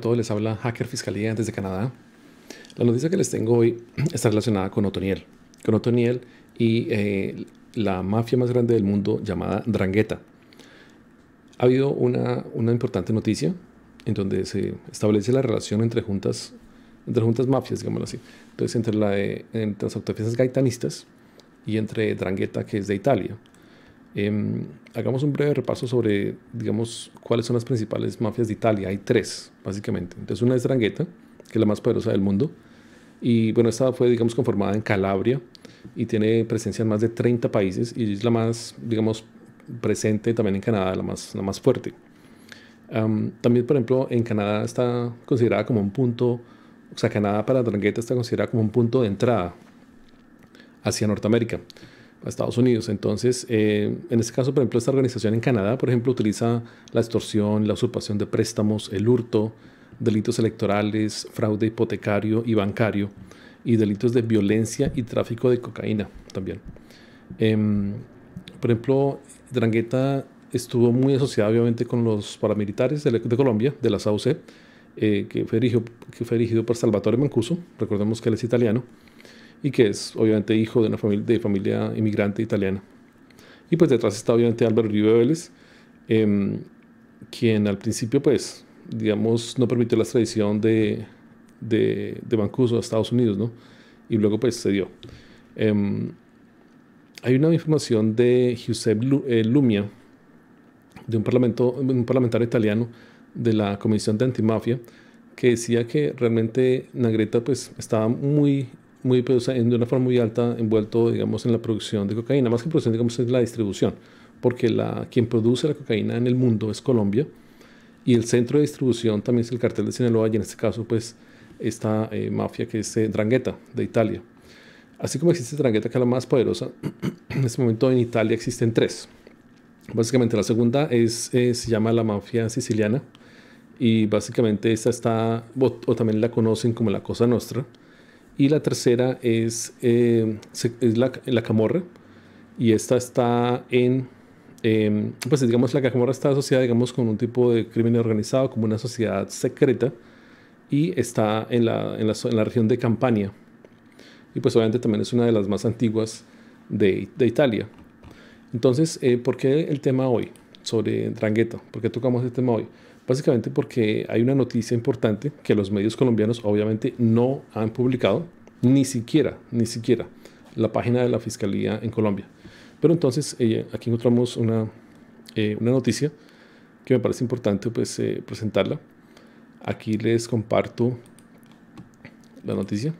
todo les habla Hacker Fiscalía desde Canadá. La noticia que les tengo hoy está relacionada con Otoniel. Con Otoniel y eh, la mafia más grande del mundo llamada drangueta Ha habido una, una importante noticia en donde se establece la relación entre juntas, entre juntas mafias, digámoslo así. Entonces, entre, entre las autodefensas gaitanistas y entre Drangueta, que es de Italia. Em, hagamos un breve repaso sobre, digamos, cuáles son las principales mafias de Italia. Hay tres, básicamente. Entonces, una es Drangheta, que es la más poderosa del mundo. Y bueno, esta fue, digamos, conformada en Calabria y tiene presencia en más de 30 países y es la más, digamos, presente también en Canadá, la más, la más fuerte. también, por ejemplo, en Canadá está considerada como un punto, o sea, Canadá para Drangheta está considerada como un punto de entrada hacia Norteamérica a Estados Unidos. Entonces, eh, en este caso, por ejemplo, esta organización en Canadá, por ejemplo, utiliza la extorsión, la usurpación de préstamos, el hurto, delitos electorales, fraude hipotecario y bancario, y delitos de violencia y tráfico de cocaína también. Em, por ejemplo, Drangueta estuvo muy asociada obviamente con los paramilitares de, Colombia, de la SAUC, que, eh, que fue dirigido por Salvatore Mancuso, recordemos que él es italiano, y que es obviamente hijo de una familia, de familia inmigrante italiana. Y pues detrás está obviamente Álvaro Uribe Vélez, em, quien al principio pues, digamos, no permitió la extradición de, de, de a Estados Unidos, ¿no? Y luego pues cedió. Em, hay una información de Giuseppe eh, Lumia, de un, parlamento, un parlamentario italiano de la Comisión de Antimafia, que decía que realmente Nagreta pues, estaba muy muy, pues, de una forma muy alta envuelto, digamos, en la producción de cocaína. Más que producción, digamos, es la distribución, porque la, quien produce la cocaína en el mundo es Colombia y el centro de distribución también es el cartel de Sinaloa y en este caso, pues, esta eh, mafia que es eh, Drangheta de Italia. Así como existe Drangheta, que es la más poderosa, en este momento en Italia existen tres. Básicamente la segunda es, eh, se llama la mafia siciliana y básicamente esta está, o, o también la conocen como la Cosa Nostra y la tercera es, eh, es la, la, camorra. Y esta está en, em, pues digamos, la camorra está asociada, digamos, con un tipo de crimen organizado, como una sociedad secreta. Y está en la, en la, en la región de Campania. Y pues obviamente también es una de las más antiguas de, de Italia. Entonces, eh, ¿por qué el tema hoy sobre Drangheta? ¿Por qué tocamos el este tema hoy? básicamente porque hay una noticia importante que los medios colombianos obviamente no han publicado, ni siquiera, ni siquiera la página de la Fiscalía en Colombia. Pero entonces eh, aquí encontramos eh, una, noticia que me parece importante pues, eh, presentarla. Aquí les comparto la noticia.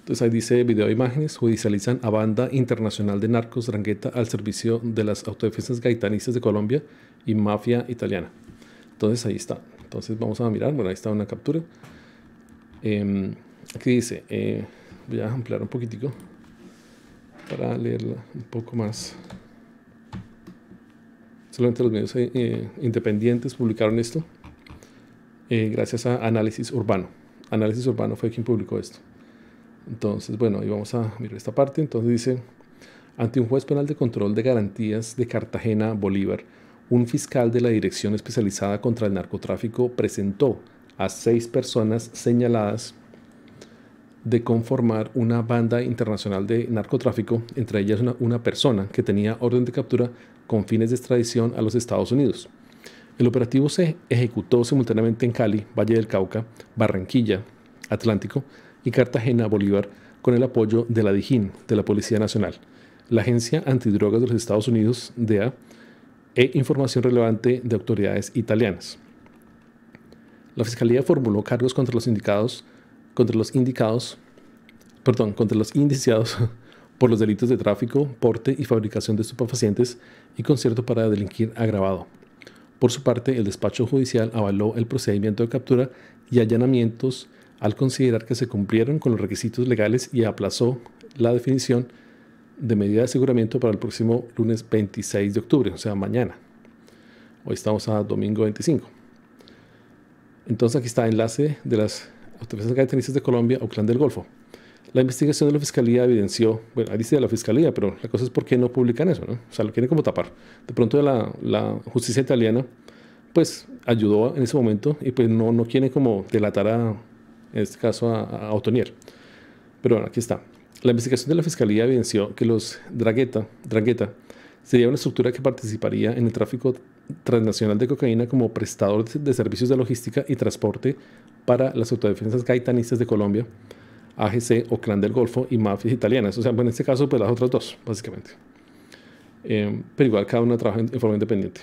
Entonces ahí dice video imágenes judicializan a banda internacional de narcos drangueta al servicio de las autodefensas gaitanistas de Colombia y mafia italiana. Entonces ahí está. Entonces vamos a mirar. Bueno, ahí está una captura. Em, aquí dice, eh, voy a ampliar un poquitico para leerla un poco más. Solamente los medios eh, eh, independientes publicaron esto gracias a Análisis Urbano. Análisis Urbano fue quien publicó esto. Entonces, bueno, ahí vamos a mirar esta parte. Entonces dice, ante un juez penal de control de garantías de Cartagena, Bolívar, un fiscal de la Dirección Especializada contra el Narcotráfico presentó a seis personas señaladas de conformar una banda internacional de narcotráfico, entre ellas una, persona que tenía orden de captura con fines de extradición a los Estados Unidos. El operativo se ejecutó simultáneamente en Cali, Valle del Cauca, Barranquilla, Atlántico y Cartagena, Bolívar, con el apoyo de la DIJIN, de la Policía Nacional. La Agencia Antidrogas de los Estados Unidos, DEA, e información relevante de autoridades italianas. La Fiscalía formuló cargos contra los indicados, contra los indicados, perdón, contra los indiciados por los delitos de tráfico, porte y fabricación de estupefacientes y concierto para delinquir agravado. Por su parte, el despacho judicial avaló el procedimiento de captura y allanamientos al considerar que se cumplieron con los requisitos legales y aplazó la definición de medida de aseguramiento para el próximo lunes 26 de octubre, o sea, mañana. Hoy estamos a domingo 25. Entonces aquí está el enlace de las autoridades de Colombia, Auckland del Golfo. La investigación de la fiscalía evidenció, bueno, ahí dice de la fiscalía, pero la cosa es por qué no publican eso, ¿no? O sea, lo quieren como tapar. De pronto la, justicia italiana, pues, ayudó en ese momento y pues no, no quieren como delatar a, en este caso, a, a Pero bueno, aquí está. La investigación de la Fiscalía evidenció que los Dragueta, Dragueta sería una estructura que participaría en el tráfico transnacional de cocaína como prestador de servicios de logística y transporte para las autodefensas gaitanistas de Colombia, AGC o Clan del Golfo y mafias italianas. O sea, en este caso, pues las otras dos, básicamente. Em, pero igual cada una trabaja en, forma independiente.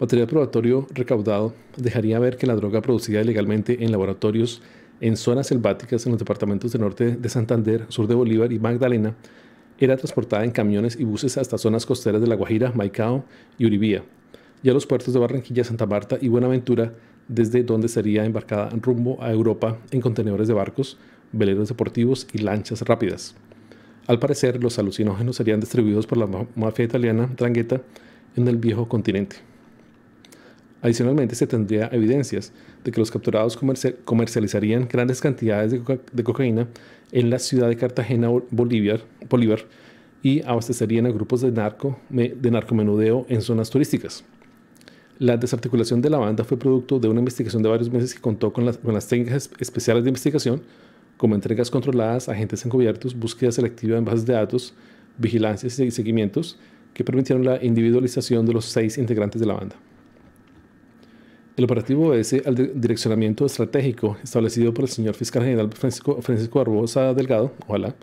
Material probatorio recaudado dejaría ver que la droga producida ilegalmente en laboratorios en zonas selváticas en los departamentos de norte de Santander, sur de Bolívar y Magdalena, era transportada en camiones y buses hasta zonas costeras de La Guajira, Maicao y Uribía, y a los puertos de Barranquilla, Santa Marta y Buenaventura, desde donde sería embarcada rumbo a Europa en contenedores de barcos, veleros deportivos y lanchas rápidas. Al parecer, los alucinógenos serían distribuidos por la mafia italiana Drangheta en el viejo continente. Adicionalmente, se tendría evidencias de que los capturados comercializarían grandes cantidades de, cocaína en la ciudad de Cartagena, Bolívar, Bolívar y abastecerían a grupos de, narco, de narcomenudeo en zonas turísticas. La desarticulación de la banda fue producto de una investigación de varios meses que contó con las, con las técnicas especiales de investigación, como entregas controladas, agentes encubiertos, búsqueda selectiva en bases de datos, vigilancias y seguimientos, que permitieron la individualización de los seis integrantes de la banda. El operativo obedece eh, al direccionamiento estratégico establecido por el señor fiscal general Francisco, Francisco Barbosa Delgado, ojalá,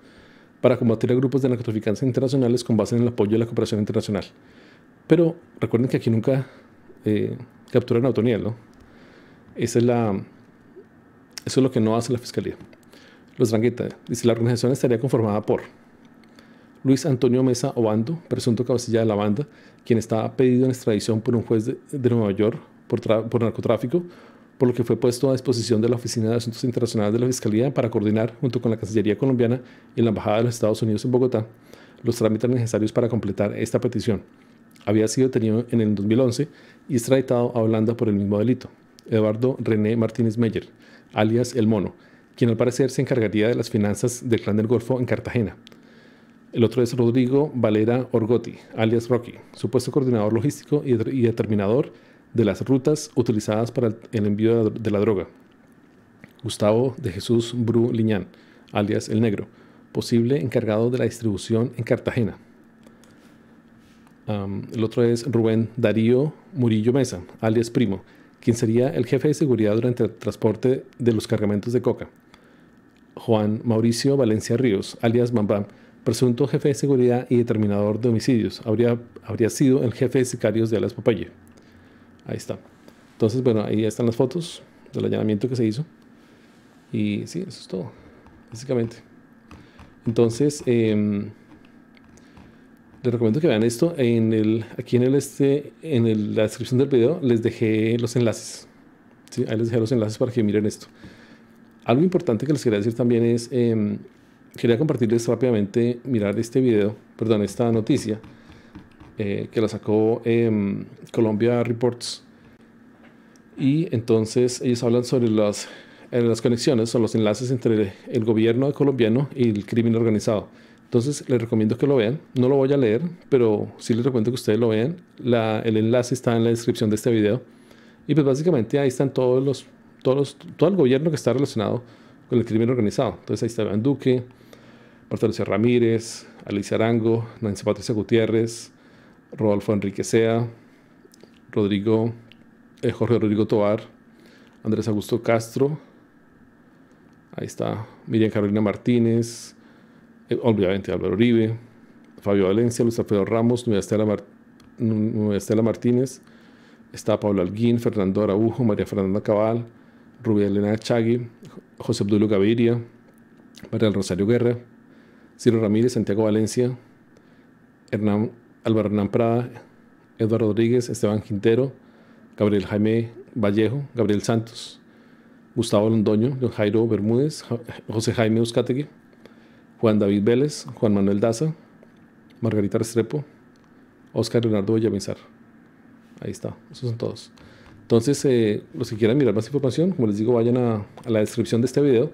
para combatir a grupos de narcotraficantes internacionales con base en el apoyo de la cooperación internacional. Pero recuerden que aquí nunca eh, capturan a Otoniel, ¿no? es la, eso es lo que no hace la fiscalía. Los Rangueta, dice, la organización estaría conformada por Luis Antonio Mesa Obando, presunto cabecilla de la banda, quien está pedido en extradición por un juez de Nueva York por, narcotráfico, por lo que fue puesto a disposición de la Oficina de Asuntos Internacionales de la Fiscalía para coordinar, junto con la Cancillería colombiana y la Embajada de los Estados Unidos en Bogotá, los trámites necesarios para completar esta petición. Había sido detenido en el 2011 y extraditado a Holanda por el mismo delito, Eduardo René Martínez Meyer, alias El Mono, quien al parecer se encargaría de las finanzas del Clan del Golfo en Cartagena. El otro es Rodrigo Valera Orgotti, alias Rocky, supuesto coordinador logístico y determinador de las rutas utilizadas para el envío de la droga. Gustavo de Jesús Bru Liñán, alias El Negro, posible encargado de la distribución en Cartagena. el otro es Rubén Darío Murillo Mesa, alias Primo, quien sería el jefe de seguridad durante el transporte de los cargamentos de coca. Juan Mauricio Valencia Ríos, alias Mambam, presunto jefe de seguridad y determinador de homicidios, habría, habría sido el jefe de sicarios de Alas Popeye. Ahí está. Entonces, bueno, ahí están las fotos del allanamiento que se hizo. Y sí, eso es todo, básicamente. Entonces, em, les recomiendo que vean esto. En el, aquí en, el este, en la descripción del video les dejé los enlaces. ahí les dejé los enlaces para que miren esto. Algo importante que les quería decir también es, em, quería compartirles rápidamente, mirar este video, perdón, esta noticia eh, que la sacó eh, em, Colombia Reports. Y entonces ellos hablan sobre las, eh, las conexiones o los enlaces entre el gobierno colombiano y el crimen organizado. Entonces les recomiendo que lo vean. No lo voy a leer, pero sí les recomiendo que ustedes lo vean. La, el enlace está en la descripción de este video. Y pues básicamente ahí están todos los, todos todo el gobierno que está relacionado con el crimen organizado. Entonces ahí está Iván Duque, Marta Ramírez, Alicia Arango, Nancy Patricia Gutiérrez, Rodolfo Enrique Sea, Rodrigo, eh, Jorge Rodrigo Tovar, Andrés Augusto Castro, ahí está Miriam Carolina Martínez, eh, obviamente Álvaro Uribe, Fabio Valencia, Luis Alfredo Ramos, Nueva Estela, Martínez, está Pablo Alguín, Fernando Araujo, María Fernanda Cabal, Rubia Elena Chagui, José Abdulio Gaviria, María Rosario Guerra, Ciro Ramírez, Santiago Valencia, Hernán Álvaro Hernán Prada, Eduardo Rodríguez, Esteban Quintero, Gabriel Jaime Vallejo, Gabriel Santos, Gustavo Londoño, Don Jairo Bermúdez, José Jaime Uzcategui, Juan David Vélez, Juan Manuel Daza, Margarita Restrepo, Oscar Leonardo Villamizar. Ahí está, esos son todos. Entonces, eh, los que quieran mirar más información, como les digo, vayan a, a la descripción de este video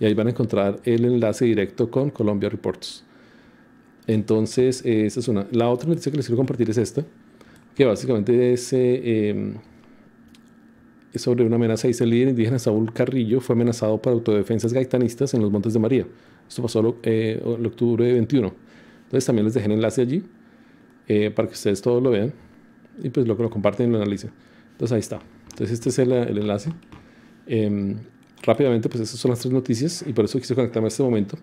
y ahí van a encontrar el enlace directo con Colombia Reports. Entonces, eh, esa es una. La otra noticia que les quiero compartir es esta, que básicamente eh, em, es, sobre una amenaza. Dice el líder indígena Saúl Carrillo fue amenazado por autodefensas gaitanistas en los Montes de María. Esto pasó el eh, octubre de 21. Entonces, también les dejé el enlace allí para que ustedes todos lo vean y pues lo lo comparten y lo analicen. Entonces, ahí está. Entonces, este es el, el enlace. Em, rápidamente, pues esas son las tres noticias y por eso quise conectarme a este momento.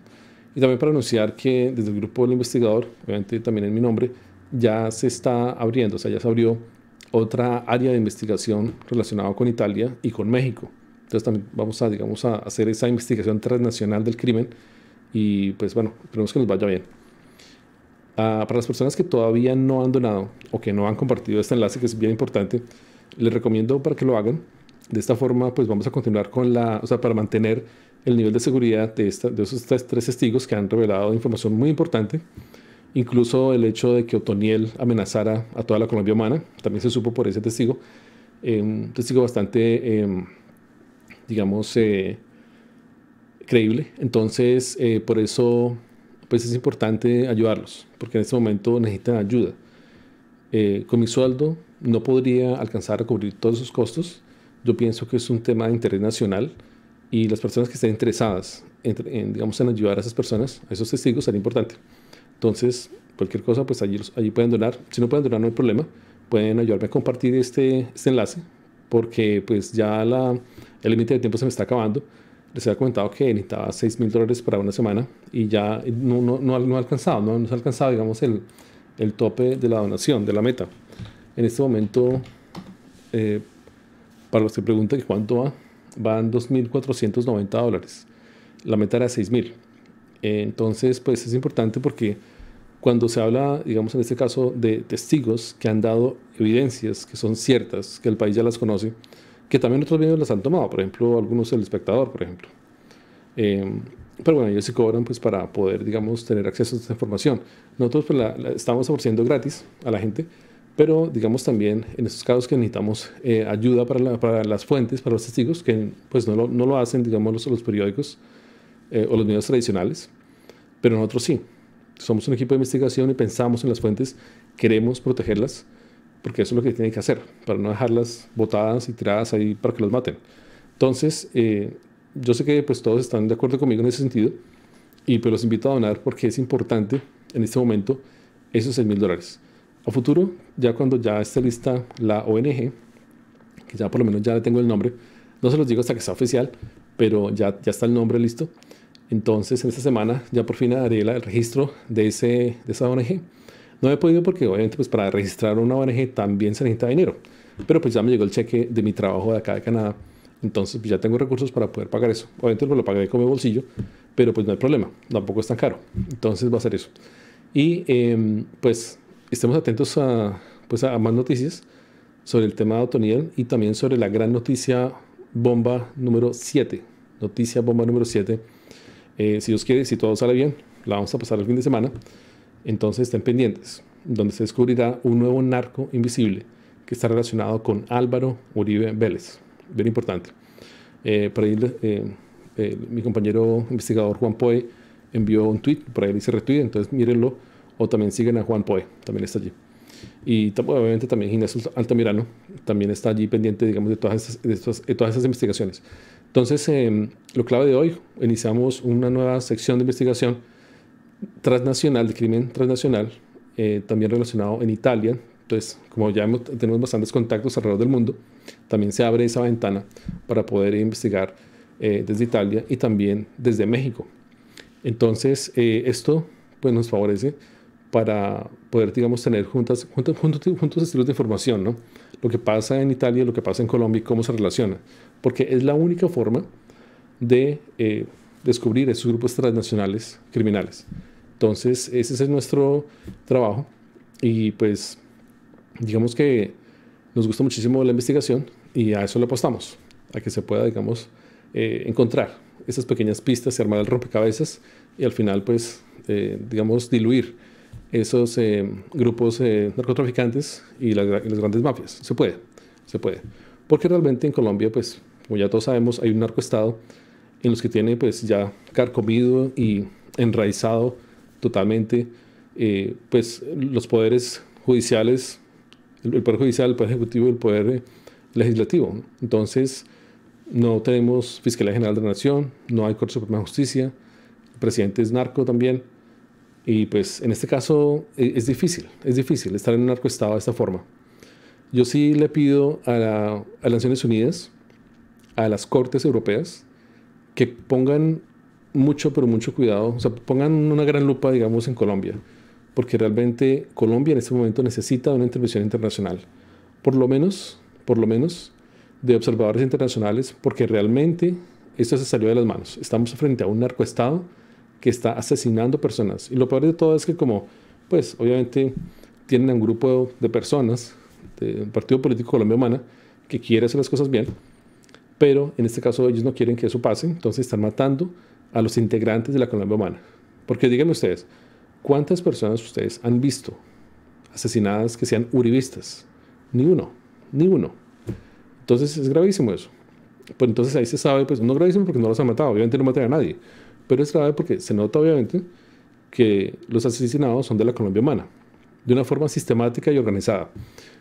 Y también para anunciar que desde el grupo del investigador, obviamente también en mi nombre, ya se está abriendo, o sea, ya se abrió otra área de investigación relacionada con Italia y con México. Entonces también vamos a, digamos, a hacer esa investigación transnacional del crimen y pues bueno, esperemos que nos vaya bien. Ah, para las personas que todavía no han donado o que no han compartido este enlace, que es bien importante, les recomiendo para que lo hagan de esta forma, pues vamos a continuar con la, o sea, para mantener el nivel de seguridad de, esta, de esos tres testigos que han revelado información muy importante. Incluso el hecho de que Otoniel amenazara a toda la Colombia humana, también se supo por ese testigo. Eh, un testigo bastante, em, digamos, eh, creíble. Entonces, eh, por eso, pues es importante ayudarlos, porque en este momento necesitan ayuda. con mi sueldo no podría alcanzar a cubrir todos sus costos yo pienso que es un tema de interés nacional y las personas que estén interesadas en, digamos, en ayudar a esas personas, a esos testigos, sería importante. Entonces, cualquier cosa, pues allí, allí pueden donar. Si no pueden donar, no hay problema. Pueden ayudarme a compartir este, este enlace porque pues ya la, el límite de tiempo se me está acabando. Les había comentado que necesitaba 6 mil dólares para una semana y ya no, no, no, ha alcanzado, no, nos ha alcanzado, digamos, el, tope de la donación, de la meta. En este momento... Eh, para los que preguntan cuánto va, van 2.490 dólares. La meta era 6.000. Entonces, pues es importante porque cuando se habla, digamos en este caso, de testigos que han dado evidencias que son ciertas, que el país ya las conoce, que también otros medios las han tomado, por ejemplo, algunos del espectador, por ejemplo. Em, pero bueno, ellos se cobran pues para poder, digamos, tener acceso a esta información. Nosotros pues, la estamos ofreciendo gratis a la gente, pero digamos también en estos casos que necesitamos eh, ayuda para, las fuentes, para los testigos, que pues no lo, no lo hacen, digamos, los, los periódicos eh, o los medios tradicionales, pero nosotros sí. Somos un equipo de investigación y pensamos en las fuentes, queremos protegerlas, porque eso es lo que tienen que hacer, para no dejarlas botadas y tiradas ahí para que los maten. Entonces, eh, yo sé que pues todos están de acuerdo conmigo en ese sentido, y pues los invito a donar porque es importante en este momento esos 6 mil dólares a futuro, ya cuando ya esté lista la ONG, que ya por lo menos ya le tengo el nombre, no se los digo hasta que sea oficial, pero ya, ya está el nombre listo. Entonces, en esta semana ya por fin haré el registro de, ese, de esa ONG. No he podido porque obviamente pues para registrar una ONG también se necesita dinero. Pero pues ya me llegó el cheque de mi trabajo de acá de Canadá. Entonces pues, ya tengo recursos para poder pagar eso. Obviamente pues, lo pagué con mi bolsillo, pero pues no hay problema. Tampoco es tan caro. Entonces va a ser eso. Y em, pues estemos atentos a, pues a más noticias sobre el tema de Otoniel y también sobre la gran noticia bomba número 7. Noticia bomba número 7. Eh, si Dios quiere, si todo sale bien, la vamos a pasar el fin de semana. Entonces estén pendientes, donde se descubrirá un nuevo narco invisible que está relacionado con Álvaro Uribe Vélez. Bien importante. Eh, eh, eh mi compañero investigador Juan Poe envió un tweet, por ahí le hice retweet, entonces mírenlo o también siguen a Juan Poe, también está allí. Y obviamente también Altamirano también está allí pendiente, digamos, de todas todas esas investigaciones. Entonces, em, lo clave de hoy, iniciamos una nueva sección de investigación transnacional, de crimen transnacional, eh, también relacionado en Italia. Entonces, como ya tenemos bastantes contactos alrededor del mundo, también se abre esa ventana para poder investigar eh, desde Italia y también desde México. Entonces, eh, esto pues, nos favorece para poder, digamos, tener juntas, juntos, juntos, estilos de información, ¿no? Lo que pasa en Italia, lo que pasa en Colombia y cómo se relaciona. Porque es la única forma de eh, descubrir esos grupos transnacionales criminales. Entonces, ese es nuestro trabajo y pues digamos que nos gusta muchísimo la investigación y a eso le apostamos, a que se pueda, digamos, eh, encontrar esas pequeñas pistas y armar el rompecabezas y al final, pues, eh, digamos, diluir esos eh, grupos eh, narcotraficantes y, las, grandes mafias. Se puede, se puede. Porque realmente en Colombia, pues, como ya todos sabemos, hay un narcoestado en los que tiene pues ya carcomido y enraizado totalmente eh, pues los poderes judiciales, el, el, poder judicial, el poder ejecutivo y el poder legislativo. Entonces, no tenemos Fiscalía General de la Nación, no hay Corte Suprema de Justicia, el presidente es narco también. Y pues en este caso e, es, difícil, es difícil estar en un narcoestado de esta forma. Yo sí le pido a, las Naciones Unidas, a las Cortes Europeas, que pongan mucho, pero mucho cuidado, o sea, pongan una gran lupa, digamos, en Colombia, porque realmente Colombia en este momento necesita una intervención internacional, por lo menos, por lo menos, de observadores internacionales, porque realmente esto se salió de las manos. Estamos frente a un narcoestado que está asesinando personas. Y lo peor de todo es que como, pues obviamente tienen un grupo de personas del Partido Político Colombia Humana que quiere hacer las cosas bien, pero en este caso ellos no quieren que eso pase, entonces están matando a los integrantes de la Colombia Humana. Porque díganme ustedes, ¿cuántas personas ustedes han visto asesinadas que sean uribistas? Ni uno, ni uno. Entonces es gravísimo eso. Pues entonces ahí se sabe, pues no es gravísimo porque no los han matado, obviamente no matan a nadie, pero es grave porque se nota obviamente que los asesinados son de la Colombia humana, de una forma sistemática y organizada.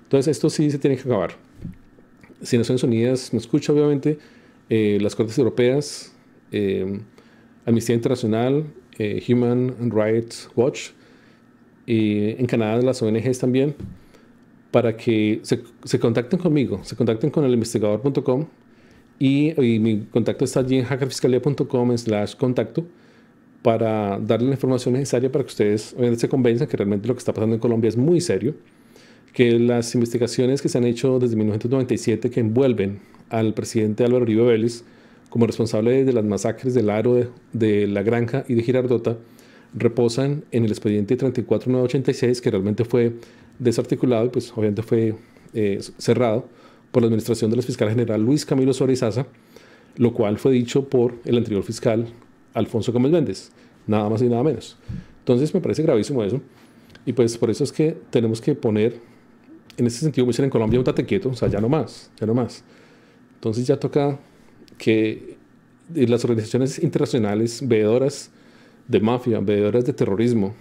Entonces esto sí se tiene que acabar. Si Naciones Unidas me escucha, obviamente, eh, las Cortes Europeas, eh, Amnistía Internacional, eh, Human Rights Watch, y en Canadá las ONGs también, para que se, se contacten conmigo, se contacten con el investigador.com. Y, mi contacto está allí en hackerfiscalía.com slash contacto para darle la información necesaria para que ustedes obviamente se convenzan que realmente lo que está pasando en Colombia es muy serio, que las investigaciones que se han hecho desde 1997 que envuelven al presidente Álvaro Uribe Vélez como responsable de las masacres del Aro, de, La Granja y de Girardota, reposan en el expediente 34986, que realmente fue desarticulado y pues obviamente fue eh, cerrado por la administración de del fiscal general Luis Camilo Sorizaza, lo cual fue dicho por el anterior fiscal Alfonso Gómez Méndez, nada más y nada menos. Entonces me parece gravísimo eso, y pues por eso es que tenemos que poner, en ese sentido, en Colombia, un tate quieto, o sea, ya no más, ya no más. Entonces ya toca que eh, las organizaciones internacionales, veedoras de mafia, veedoras de terrorismo,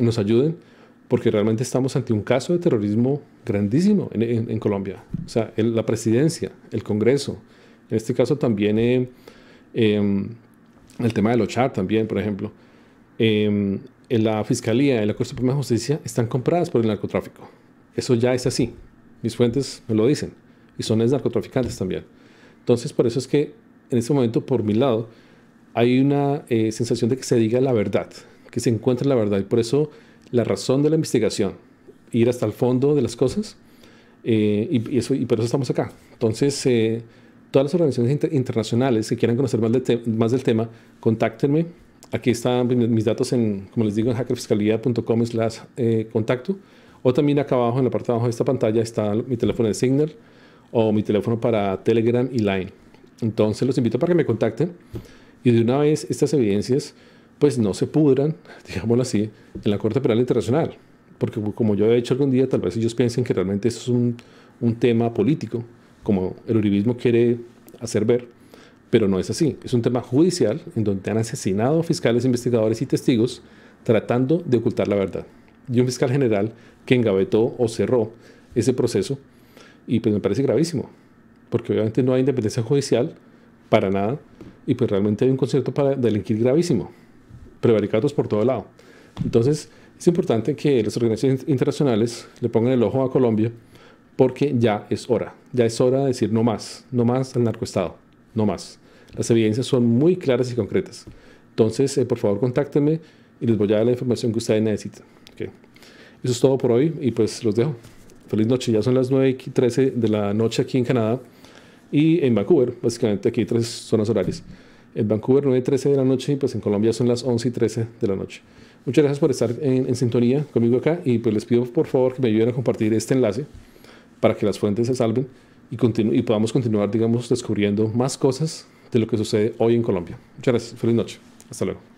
nos ayuden porque realmente estamos ante un caso de terrorismo grandísimo en, Colombia. O sea, la presidencia, el Congreso, en este caso también eh, em, el tema del OCHAR también, por ejemplo. Em, en la Fiscalía y la Corte Suprema de Justicia están compradas por el narcotráfico. Eso ya es así. Mis fuentes me lo dicen. Y son ex narcotraficantes también. Entonces, por eso es que en este momento, por mi lado, hay una eh, sensación de que se diga la verdad, que se encuentre la verdad. Y por eso la razón de la investigación, ir hasta el fondo de las cosas, eh, y, eso, y por eso estamos acá. Entonces, eh, todas las organizaciones internacionales que quieran conocer más, de más del tema, contáctenme. Aquí están mis datos, en, como les digo, en hackerfiscalidad.com. slash eh, contacto. O también acá abajo, en la parte de abajo de esta pantalla, está mi teléfono de Signal o mi teléfono para Telegram y Line. Entonces los invito para que me contacten y de una vez estas evidencias pues no se pudran, digámoslo así, en la Corte Penal Internacional. Porque como yo he dicho algún día, tal vez ellos piensen que realmente eso es un, tema político, como el uribismo quiere hacer ver, pero no es así. Es un tema judicial en donde han asesinado fiscales, investigadores y testigos tratando de ocultar la verdad. Y un fiscal general que engavetó o cerró ese proceso, y pues me parece gravísimo, porque obviamente no hay independencia judicial para nada, y pues realmente hay un concierto para delinquir gravísimo. Prevaricados por todo lado. Entonces, es importante que las organizaciones internacionales le pongan el ojo a Colombia porque ya es hora, ya es hora de decir no más, no más al narcoestado, no más. Las evidencias son muy claras y concretas. Entonces, eh, por favor, contáctenme y les voy a dar la información que ustedes necesitan. Eso es todo por hoy y pues los dejo. Feliz noche, ya son las 9 y 13 de la noche aquí en Canadá y en Vancouver, básicamente aquí hay tres zonas horarias en Vancouver 9 y 13 de la noche y pues en Colombia son las 11 y 13 de la noche. Muchas gracias por estar en, en, sintonía conmigo acá y pues les pido por favor que me ayuden a compartir este enlace para que las fuentes se salven y, y podamos continuar, digamos, descubriendo más cosas de lo que sucede hoy en Colombia. Muchas gracias, feliz noche. Hasta luego.